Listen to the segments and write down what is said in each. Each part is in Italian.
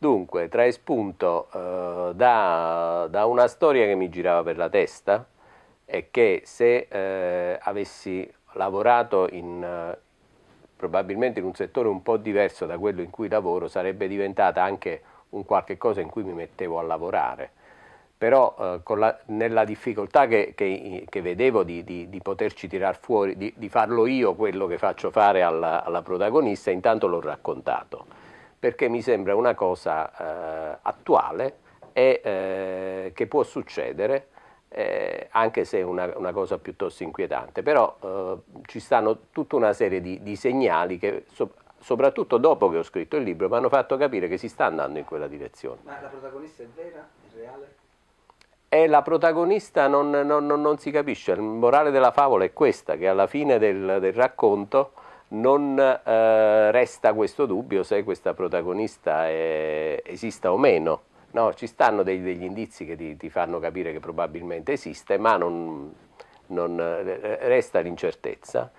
Dunque, trae spunto eh, da, da, una storia che mi girava per la testa e che se eh, avessi lavorato in, probabilmente in un settore un po' diverso da quello in cui lavoro sarebbe diventata anche un qualche cosa in cui mi mettevo a lavorare però eh, la, nella difficoltà che, che, che vedevo di, di, di, poterci tirar fuori, di, di, farlo io quello che faccio fare alla, alla protagonista, intanto l'ho raccontato perché mi sembra una cosa eh, attuale e eh, che può succedere, eh, anche se è una, una, cosa piuttosto inquietante, però eh, ci stanno tutta una serie di, di segnali che so, soprattutto dopo che ho scritto il libro mi hanno fatto capire che si sta andando in quella direzione. Ma la protagonista è vera? È reale? E la protagonista non, non, non, non si capisce, il morale della favola è questa, che alla fine del, del racconto non eh, resta questo dubbio se questa protagonista è, eh, esista o meno. No, ci stanno dei, degli indizi che ti, ti, fanno capire che probabilmente esiste, ma non, non eh, resta l'incertezza.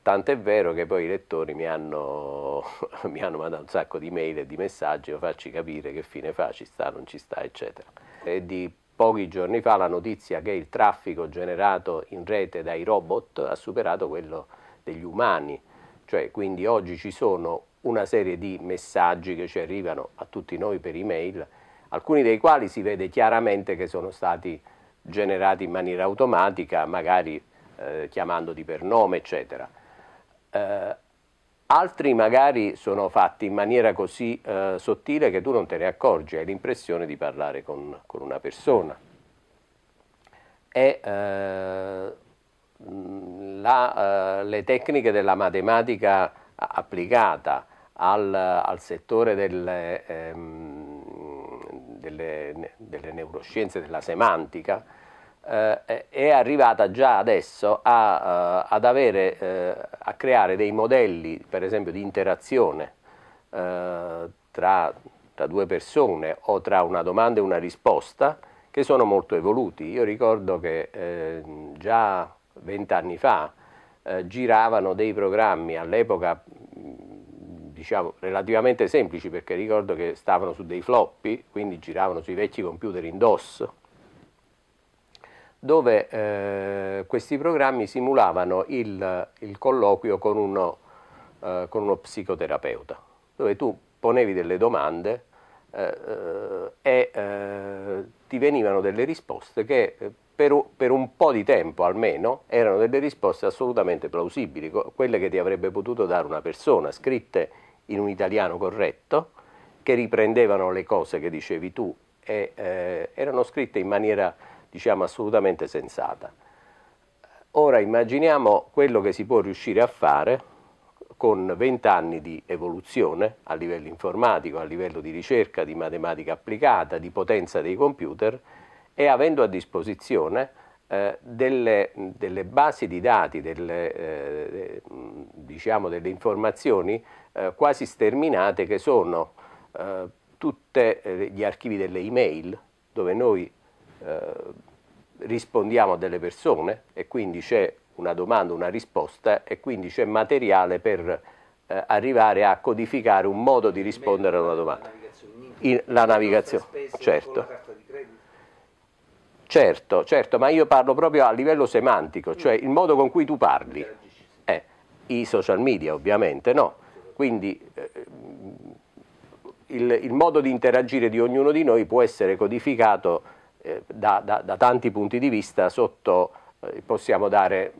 Tant'è vero che poi i lettori mi hanno, mi hanno, mandato un sacco di mail e di messaggi per farci capire che fine fa, ci sta, non ci sta, eccetera. E di pochi giorni fa la notizia che il traffico generato in rete dai robot ha superato quello degli umani. Cioè, quindi oggi ci sono una serie di messaggi che ci arrivano a tutti noi per email, alcuni dei quali si vede chiaramente che sono stati generati in maniera automatica, magari eh, chiamandoti per nome, eccetera. Eh, altri magari sono fatti in maniera così eh, sottile che tu non te ne accorgi, hai l'impressione di parlare con, con una persona. E, mh, eh, la, eh, le tecniche della matematica applicata al, al settore delle, ehm, delle, delle, neuroscienze, della semantica, eh, è arrivata già adesso a, eh, ad avere, eh, a creare dei modelli, per esempio, di interazione eh, tra, tra due persone o tra una domanda e una risposta, che sono molto evoluti. Io ricordo che eh, già vent'anni fa eh, giravano dei programmi all'epoca mm, diciamo relativamente semplici perché ricordo che stavano su dei floppy, quindi giravano sui vecchi computer in DOS, dove eh, questi programmi simulavano il, il colloquio con uno, eh, con uno, psicoterapeuta, dove tu ponevi delle domande eh, eh e eh, ti venivano delle risposte che per, per un po' di tempo almeno erano delle risposte assolutamente plausibili, quelle che ti avrebbe potuto dare una persona, scritte in un italiano corretto, che riprendevano le cose che dicevi tu e eh, erano scritte in maniera diciamo assolutamente sensata. Ora immaginiamo quello che si può riuscire a fare con 20 anni di evoluzione a livello informatico, a livello di ricerca, di matematica applicata, di potenza dei computer e avendo a disposizione eh, delle, delle, basi di dati, delle, eh, diciamo delle informazioni eh, quasi sterminate che sono eh, tutti eh, gli archivi delle email dove noi eh, rispondiamo a delle persone e quindi c'è una domanda, una risposta e quindi c'è materiale per arrivare a codificare un modo di rispondere a una domanda. La navigazione, la certo Certo, certo, ma io parlo proprio a livello semantico, cioè il modo con cui tu parli. Eh, I social media ovviamente no, quindi eh, il, il, modo di interagire di ognuno di noi può essere codificato eh, da, da, da, tanti punti di vista, sotto eh, possiamo dare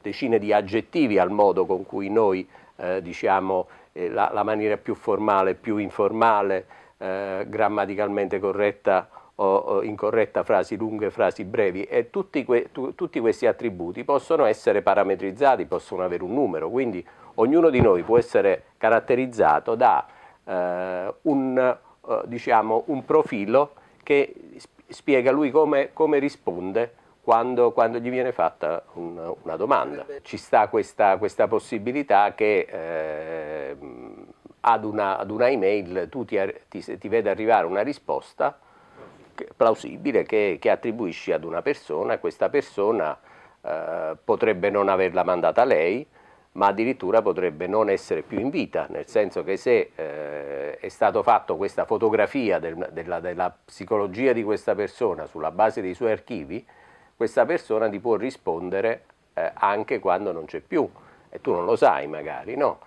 decine di aggettivi al modo con cui noi eh, diciamo eh, la, la, maniera più formale, più informale, grammaticalmente corretta o incorretta, frasi lunghe, frasi brevi e tutti, que, tu, tutti questi attributi possono essere parametrizzati, possono avere un numero, quindi ognuno di noi può essere caratterizzato da eh, un, eh, diciamo, un, profilo che spiega lui come, come risponde quando, quando, gli viene fatta un, una domanda. Ci sta questa, questa possibilità che eh, ad, una, ad una email tu ti, ti, ti veda arrivare una risposta plausibile che, che attribuisci ad una persona, questa persona eh, potrebbe non averla mandata lei, ma addirittura potrebbe non essere più in vita, nel senso che se eh, è stata fatta questa fotografia del, della, della, psicologia di questa persona sulla base dei suoi archivi, questa persona ti può rispondere eh, anche quando non c'è più e tu non lo sai magari, no?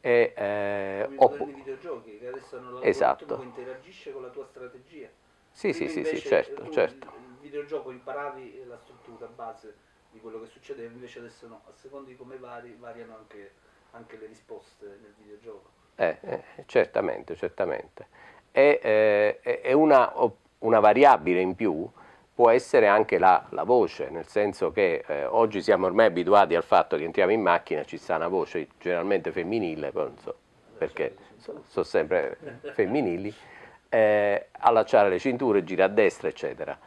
E, eh, Come opp- videogiochi che adesso non lo esatto. che interagisce con la tua strategia. Sì, sì, sì, sì, certo, tu, certo. Il videogioco imparavi la struttura base di quello che succedeva, invece adesso no, a seconda di come vari, variano anche, anche le risposte nel videogioco. Eh, eh, certamente, certamente. E, eh, è una, una, variabile in più può essere anche la, la voce, nel senso che eh, oggi siamo ormai abituati al fatto che entriamo in macchina e ci sta una voce generalmente femminile, so, eh, perché sono so sempre femminili, eh, allacciare le cinture, girare a destra, eccetera.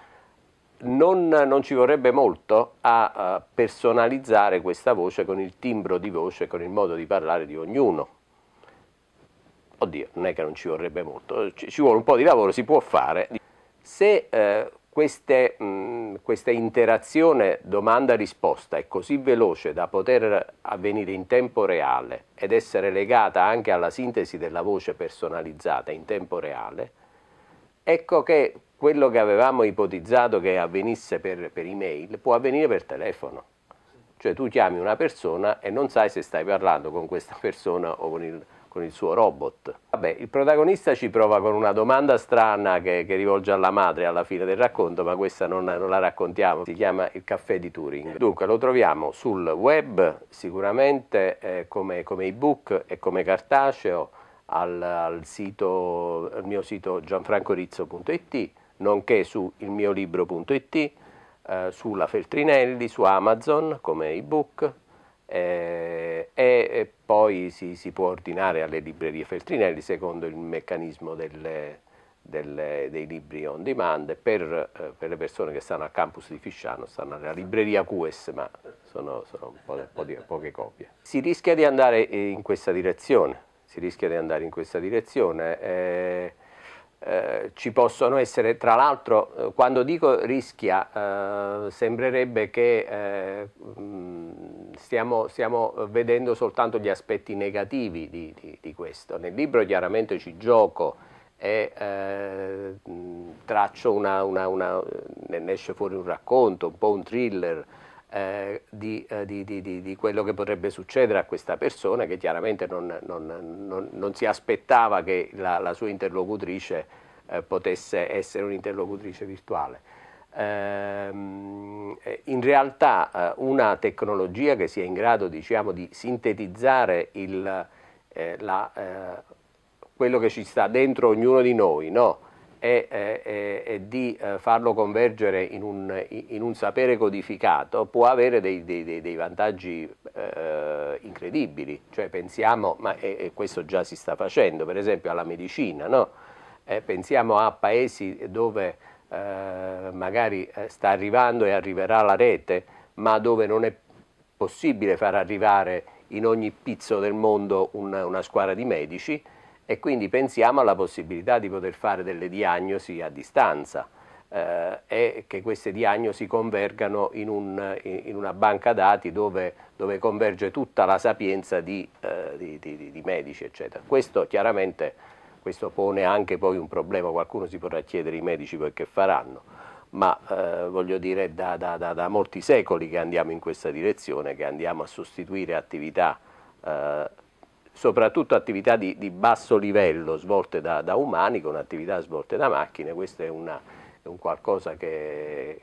Non, non ci vorrebbe molto a, a personalizzare questa voce con il timbro di voce, con il modo di parlare di ognuno. Oddio, non è che non ci vorrebbe molto, ci, ci vuole un po' di lavoro, si può fare. Se eh, queste, mh, questa interazione domanda-risposta è così veloce da poter avvenire in tempo reale ed essere legata anche alla sintesi della voce personalizzata in tempo reale, Ecco che quello che avevamo ipotizzato che avvenisse per, per email può avvenire per telefono. Cioè tu chiami una persona e non sai se stai parlando con questa persona o con il, con il suo robot. Vabbè, il protagonista ci prova con una domanda strana che, che rivolge alla madre alla fine del racconto, ma questa non, non, la raccontiamo, si chiama Il caffè di Turing. Dunque lo troviamo sul web sicuramente eh, come, come ebook e come cartaceo, al, al, sito, al mio sito gianfrancorizzo.it, nonché su il ilmiolibro.it, eh, sulla Feltrinelli, su Amazon come ebook eh, e, e, poi si, si, può ordinare alle librerie Feltrinelli secondo il meccanismo delle, delle, dei libri on demand per, eh, per, le persone che stanno al campus di Fisciano, stanno alla libreria QS, ma sono, sono un po di, poche copie. Si rischia di andare eh, in questa direzione, si rischia di andare in questa direzione. Eh, eh, ci possono essere, tra l'altro, eh, quando dico rischia, eh, sembrerebbe che eh, mm, stiamo, stiamo, vedendo soltanto gli aspetti negativi di, di, di questo. Nel libro chiaramente ci gioco e eh, mm, traccio una, una, una, ne esce fuori un racconto, un po' un thriller, eh, eh, di, di, di, di, quello che potrebbe succedere a questa persona che chiaramente non, non, non, non si aspettava che la, la sua interlocutrice eh, potesse essere un'interlocutrice virtuale. Ehm, eh, in realtà eh, una tecnologia che sia in grado diciamo, di sintetizzare il, eh, la, quello che ci sta dentro ognuno di noi, no? e, e, e di eh, farlo convergere in un, in un, sapere codificato può avere dei, dei, dei vantaggi eh, incredibili, cioè pensiamo, ma e, questo già si sta facendo, per esempio alla medicina, no? eh, pensiamo a paesi dove eh, magari eh, sta arrivando e arriverà la rete, ma dove non è possibile far arrivare in ogni pizzo del mondo una, una squadra di medici, e quindi pensiamo alla possibilità di poter fare delle diagnosi a distanza eh, e che queste diagnosi convergano in, un, in una banca dati dove, dove, converge tutta la sapienza di, eh, di, di, di medici eccetera. Questo chiaramente questo pone anche poi un problema, qualcuno si potrà chiedere i medici poi che faranno, ma eh, voglio dire è da, da, da, da, molti secoli che andiamo in questa direzione, che andiamo a sostituire attività eh, soprattutto attività di, di basso livello svolte da, da, umani con attività svolte da macchine, questo è, una, è un qualcosa che,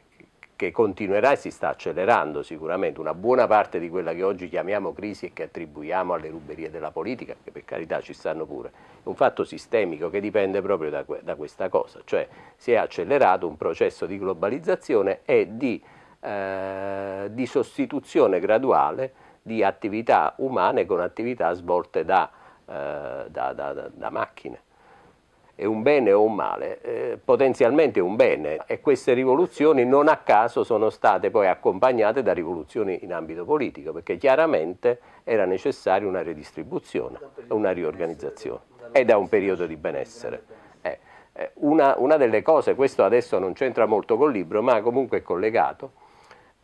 che continuerà e si sta accelerando sicuramente, una buona parte di quella che oggi chiamiamo crisi e che attribuiamo alle ruberie della politica, che per carità ci stanno pure, è un fatto sistemico che dipende proprio da, da questa cosa, cioè si è accelerato un processo di globalizzazione e di, eh, di sostituzione graduale di attività umane con attività svolte da, eh, da, da, da macchine. È un bene o un male? Eh, potenzialmente un bene e queste rivoluzioni non a caso sono state poi accompagnate da rivoluzioni in ambito politico perché chiaramente era necessaria una redistribuzione, una riorganizzazione e da un periodo di benessere. Eh, eh, una, una delle cose, questo adesso non c'entra molto col libro ma comunque è collegato,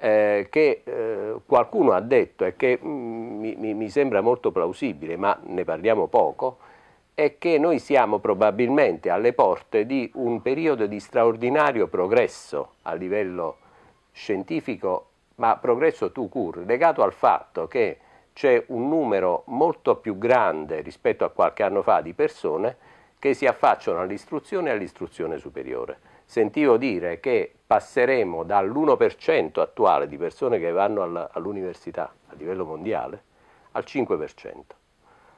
eh, che eh, qualcuno ha detto e che mm, mi, mi, sembra molto plausibile, ma ne parliamo poco, è che noi siamo probabilmente alle porte di un periodo di straordinario progresso a livello scientifico, ma progresso tout court, legato al fatto che c'è un numero molto più grande rispetto a qualche anno fa di persone che si affacciano all'istruzione e all'istruzione superiore sentivo dire che passeremo dall'1% attuale di persone che vanno all'università a livello mondiale al 5%.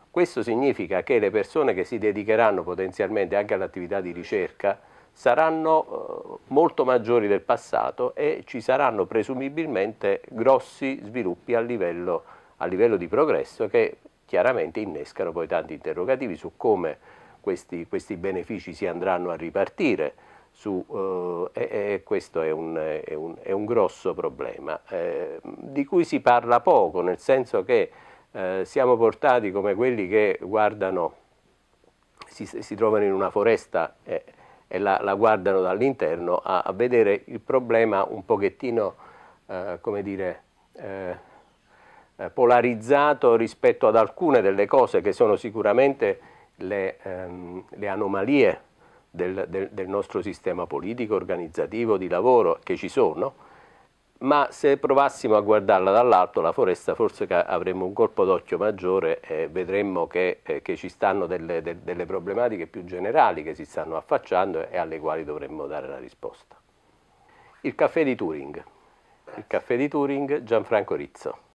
Questo significa che le persone che si dedicheranno potenzialmente anche all'attività di ricerca saranno eh, molto maggiori del passato e ci saranno presumibilmente grossi sviluppi a livello, a livello di progresso che chiaramente innescano poi tanti interrogativi su come questi, questi benefici si andranno a ripartire, su, eh, e, questo è un, è, un, è un, grosso problema, eh, di cui si parla poco, nel senso che eh, siamo portati come quelli che guardano, si, si trovano in una foresta e la, la guardano dall'interno, a, a, vedere il problema un pochettino, eh, come dire, eh, polarizzato rispetto ad alcune delle cose che sono sicuramente le, ehm, le anomalie del, del, del nostro sistema politico, organizzativo, di lavoro che ci sono, ma se provassimo a guardarla dall'alto la foresta forse avremmo un colpo d'occhio maggiore e vedremmo che, eh, che ci stanno delle, delle, problematiche più generali che si stanno affacciando e alle quali dovremmo dare la risposta. Il caffè di Turing, il caffè di Turing Gianfranco Rizzo.